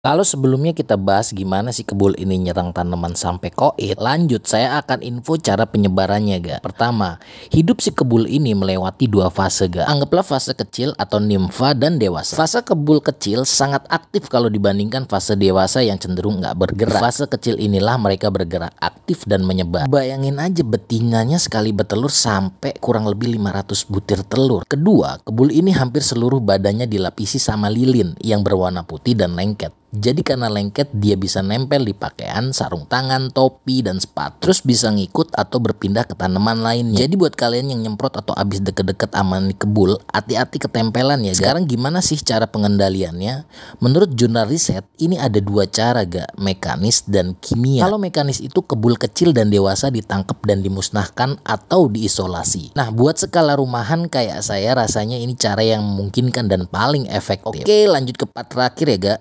Kalau sebelumnya kita bahas gimana sih kebul ini nyerang tanaman sampai koit, lanjut saya akan info cara penyebarannya ga. Pertama, hidup si kebul ini melewati dua fase ga. Anggaplah fase kecil atau nimfa dan dewasa. Fase kebul kecil sangat aktif kalau dibandingkan fase dewasa yang cenderung nggak bergerak. Fase kecil inilah mereka bergerak aktif dan menyebar. Bayangin aja betinanya sekali bertelur sampai kurang lebih 500 butir telur. Kedua, kebul ini hampir seluruh badannya dilapisi sama lilin yang berwarna putih dan lengket. Jadi karena lengket dia bisa nempel di pakaian, sarung tangan, topi, dan sepatu. Terus bisa ngikut atau berpindah ke tanaman lainnya. Jadi buat kalian yang nyemprot atau abis deket-deket aman kebul, hati-hati ketempelan ya. Sekarang gimana sih cara pengendaliannya? Menurut jurnal riset, ini ada dua cara gak, mekanis dan kimia. Kalau mekanis itu kebul kecil dan dewasa ditangkap dan dimusnahkan atau diisolasi. Nah buat skala rumahan kayak saya rasanya ini cara yang memungkinkan dan paling efektif. Oke lanjut ke part terakhir ya gak.